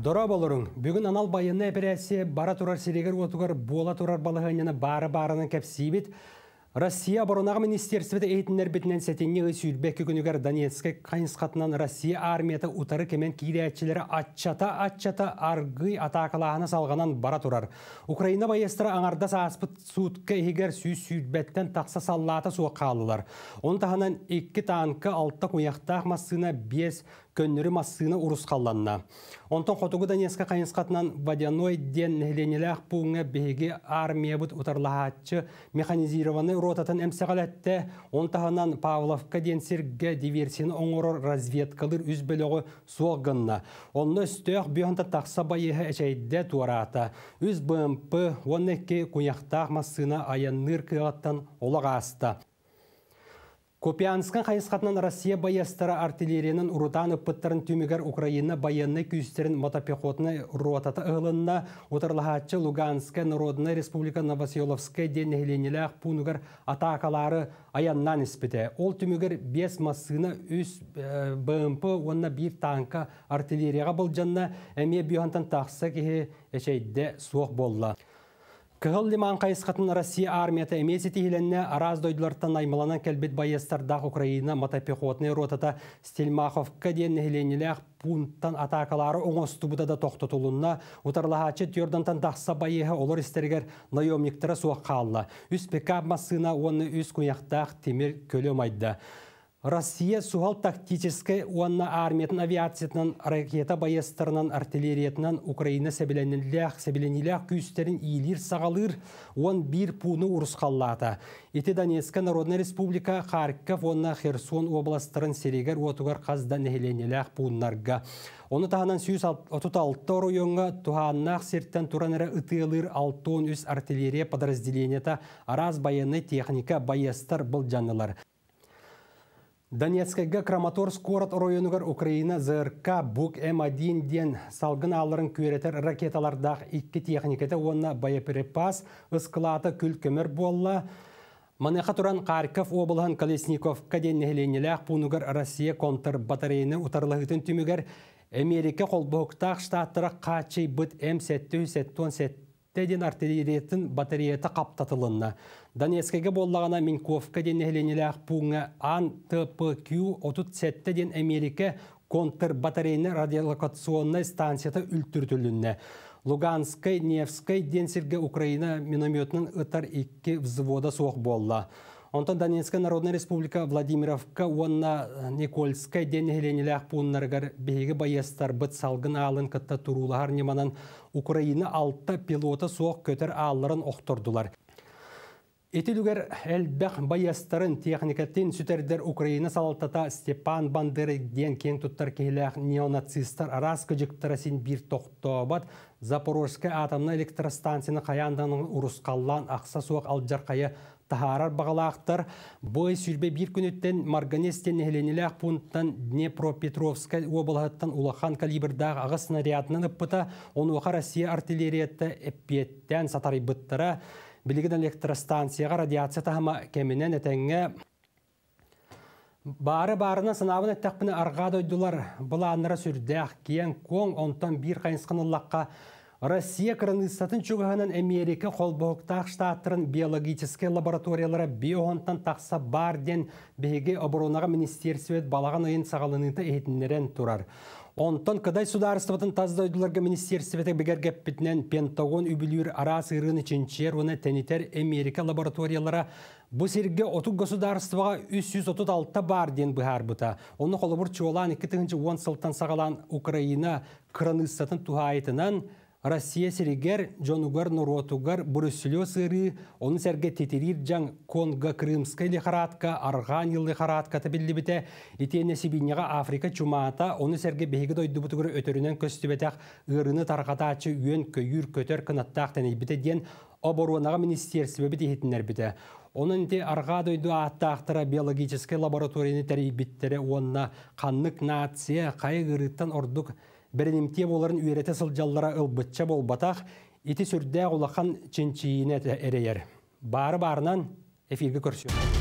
Дора болырың, бүгін анал байыны әперәсе бара турар серегер отығар бола турар балығыняны бары барының кәпсейбет. Россия бұрынағы министерстведі әйтінлер бетінен сәтеннегі сүйірбәкі күнігер Донецкі қайынсқатынан Россия армияты ұтары кемен кейдәтчілері атчата-атчата арғы атақылағына салғанан бара турар. Украина байестыры аңарда сааспыт сұтқы егер сүйіз сүйірбәттен тақса саллаты суы қалылар. Оны тағынан 2 танкі алтта құяқтақ массына 5 көннүрі массыны урускалланна. Онтон хотугу Донецка кайынскатынан водяной ден нехленелях пуңа беги армия бут утарлахатчы механизированный ротатын эмсегалетте, онтаханан Павловка ден серге диверсияны оңорор разведкалыр үзбелоғы суоғынна. Онны үстіғ бүйінді тақса байығы әчәйдә туарата. Үз БМП, оннеке күнеқтақ массына аянныр кыяттан олағасты. Копианскан қайысқатынан Россия баястары артиллерияның ұрытаны пыттарын түмігер Украина баянны күйістерін мотопехотны ротаты ұғылынна отарлағатшы Луганская Народная Республика Новоселовская ден хеленелі атакалары аяннан іспіте. Ол түмігір 5 масына 3 э, БМП, онна 1 танка артиллерияға болжанна әме бюхантан тақсы кеге әшейді соқ болла. Кыһыл лиман қайысқатын Россия армията эмесеті хиленне араз дойдыларттан аймаланан кәлбет байыстардағы Украина мотопехотный ротата Стельмаховка ден пункттан пунттан атакалары оңостубуда да тоқтотулуна утарлахачы тьордантан дахса байығы олар истергер наемниктара суаққалла. Үс пекап масына оны үс темир көлөм айтты. Россия суғал тактической уанна армиятын авиациятынан ракета байыстарынан артиллериятынан Украина сәбіленіліғ, сәбіленіліғ күйістерін иелер сағалыр уан бір пуны ұрысқаллады. Эти Донецка Народная Республика, Харьков, онна Херсон областырын серегер отугар қазда нәхеленіліғ пуннарға. Оны тағынан сүйіз 36 оруйонға туханнақ серттен тұранары ытылыр 6 үс артиллерия подразделениета араз байыны техника байыстыр бұл жанылыр. Донецкегі Краматорск город районугар Украина ЗРК бук М1 ден салгын алырын күйретер ракеталардах икки техникеде онна боеприпас, күл күлкімір болла. Манеха туран Харьков облыһын Колесниковка ден нехленелях пунугар Россия контр батарейны утарлыгытын түмүгер Америка колбоктах штаттыра качы быт М717 тедин артиллериятын батареята қаптатылынна. Донецкеге боллағана Минковка ден әхленеләқ пуңа тпк отут сетте ден Америка контр батарейні станцияда станцията үлттүртүлүнне. Луганскай, Невской ден Украина минометнің ұтар 2 взвода соқ болла. Онтан Донецкая Народная Республика Владимировка уанна э, Никольская ден хеленелях пуннаргар беги баястар быт салгын алын кытта турулар неманан Украина алта пилота соқ көтер алларын оқтырдылар. Этилүгер әлбәқ баястарын техникаттен сүтердер Украина салалтата Степан Бандеры ген кен туттар кейләқ неонацистар арас күжіктарасин бір токтобат Запорожская атомна электростанцияны қаянданың акса ақса суақ тахарар бағалақтар бой сүрбе бір күніттен марганестен эленелек пункттан Днепропетровска облыстан улахан калибрдағы ағы снарядынан ыппыта оны оқа Россия артиллерияты әппеттен сатары бұттыра билигин электростанцияға радиация тахама кемінен әтәңі. Бары барына сынавын әттәқпіні арғады дойдылар, бұл аныра сүрдәқ, кейін онтан бір қайынсқыныллаққа Россия краныстатын чугаһынан Америка холбохтах штаттарын биологическе лабораториялары биоонтан тақса барден ден беге оборонага министерствет балаган ыйын сағалынынты эйтиннерен турар. Онтон кадай сударствотын таздойдуларга министерствете бегергеп битнен Пентагон үбүлүр арас ырын чер уна тенитер Америка лабораториялары Бу сирге оту государствога 336 бар ден быһар быта. Оны холобур чуолан 2 тыгынчы 10 сылтан сагалан Украина краныстатын тухайтынан Россия серегер жонугар нуротугар Брюсселё сыры, оны серге тетерир жан Конго Крымска лихаратка, Арган ел лихаратка табилли бите, итене Африка чумаата, оны серге бейгі дойды бұтығыр өтөрінен ырыны ұрыны үөн көйүр көтөр көтер кынаттақ диен бите министерство оборонаға министерстве бите етінер бите. Оның атта дойду биологический лабораторияны тәрейбеттері онына қаннық нация қайғырыттан ордық Беренемте боларын үйрете сылжаллара ылбытча болбатақ, ити сүрді олақан ченчиіне әрейер. Бары-барынан эфирге көрсіп.